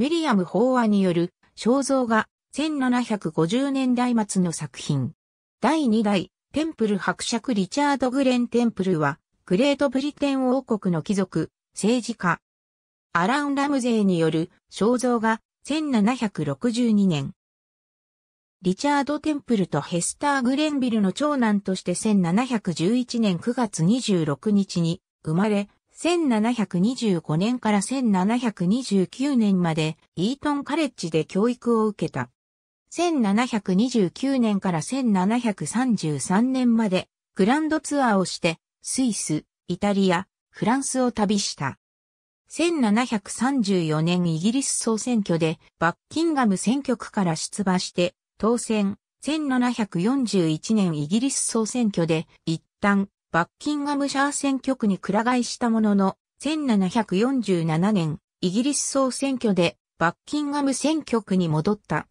ウィリアム・法話による肖像画1750年代末の作品。第2代テンプル伯爵リチャード・グレン・テンプルはグレートブリテン王国の貴族、政治家。アラン・ラムゼーによる肖像画1762年。リチャード・テンプルとヘスター・グレンビルの長男として1711年9月26日に生まれ、1725年から1729年までイートンカレッジで教育を受けた。1729年から1733年までグランドツアーをしてスイス、イタリア、フランスを旅した。1734年イギリス総選挙でバッキンガム選挙区から出馬して当選。1741年イギリス総選挙で一旦バッキンガムシャー選挙区に倶替えしたものの、1747年、イギリス総選挙でバッキンガム選挙区に戻った。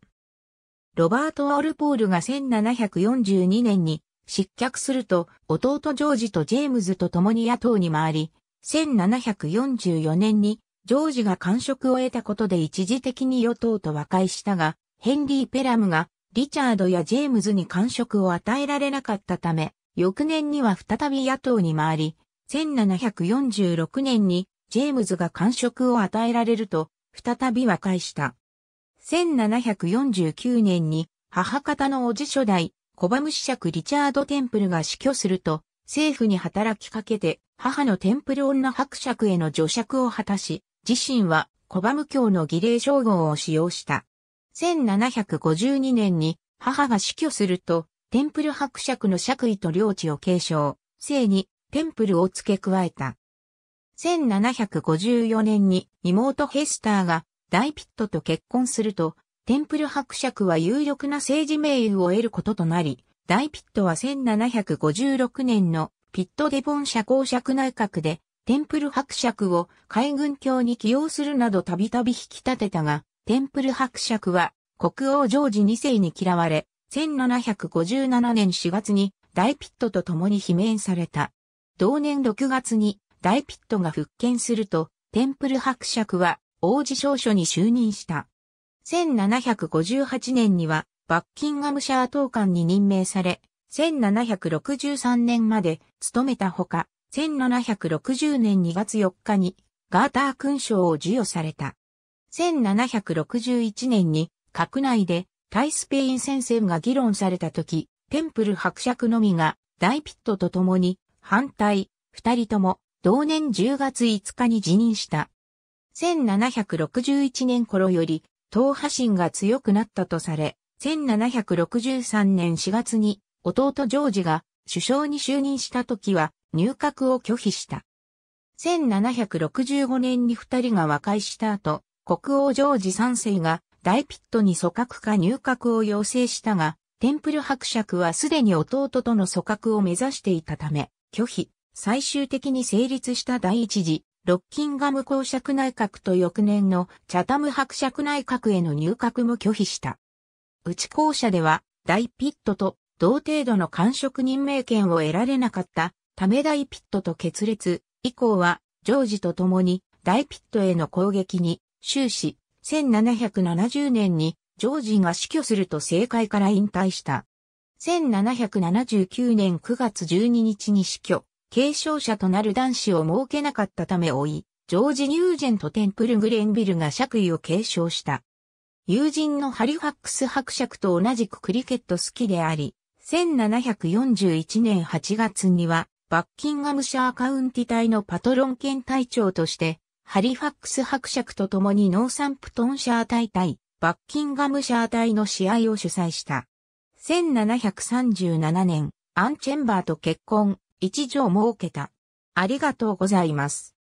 ロバート・オルポールが1742年に失脚すると、弟ジョージとジェームズと共に野党に回り、1744年にジョージが官職を得たことで一時的に与党と和解したが、ヘンリー・ペラムがリチャードやジェームズに官職を与えられなかったため、翌年には再び野党に回り、1746年にジェームズが官職を与えられると、再び和解した。1749年に母方のおじ初代、コバム子爵リチャード・テンプルが死去すると、政府に働きかけて、母のテンプル女伯爵への助爵を果たし、自身はコバム教の儀礼称号を使用した。1752年に母が死去すると、テンプル伯爵の爵位と領地を継承、姓にテンプルを付け加えた。1754年に妹ヘスターが大ピットと結婚すると、テンプル伯爵は有力な政治名誉を得ることとなり、大ピットは1756年のピットデボン社公爵内閣で、テンプル伯爵を海軍卿に起用するなどたびたび引き立てたが、テンプル伯爵は国王ジョージ2世に嫌われ、1757年4月に大ピットと共に罷免された。同年6月に大ピットが復権すると、テンプル伯爵は王子少書に就任した。1758年にはバッキンガムシャー党官に任命され、1763年まで務めたほか、1760年2月4日にガーター勲章を授与された。1761年に閣内でタイスペイン戦線が議論された時、テンプル伯爵のみが大ピットと共に反対、二人とも同年10月5日に辞任した。1761年頃より、党派心が強くなったとされ、1763年4月に弟ジョージが首相に就任した時は入閣を拒否した。1765年に二人が和解した後、国王ジョージ三世が大ピットに組閣か入閣を要請したが、テンプル伯爵はすでに弟との組閣を目指していたため、拒否、最終的に成立した第一次、ロッキンガム公爵内閣と翌年のチャタム伯爵内閣への入閣も拒否した。内校舎では、大ピットと同程度の官職任命権を得られなかったため大ピットと決裂、以降は、ジョージと共に大ピットへの攻撃に終始、1770年にジョージが死去すると政界から引退した。1779年9月12日に死去、継承者となる男子を設けなかったため追い、ジョージ・ニュージェント・テンプル・グレンビルが爵位を継承した。友人のハリファックス伯爵と同じくクリケット好きであり、1741年8月には、バッキンガムシャーカウンティ隊のパトロン兼隊長として、ハリファックス伯爵と共にノーサンプトンシャー大対バッキンガムシャー隊の試合を主催した。1737年、アンチェンバーと結婚、一条を設けた。ありがとうございます。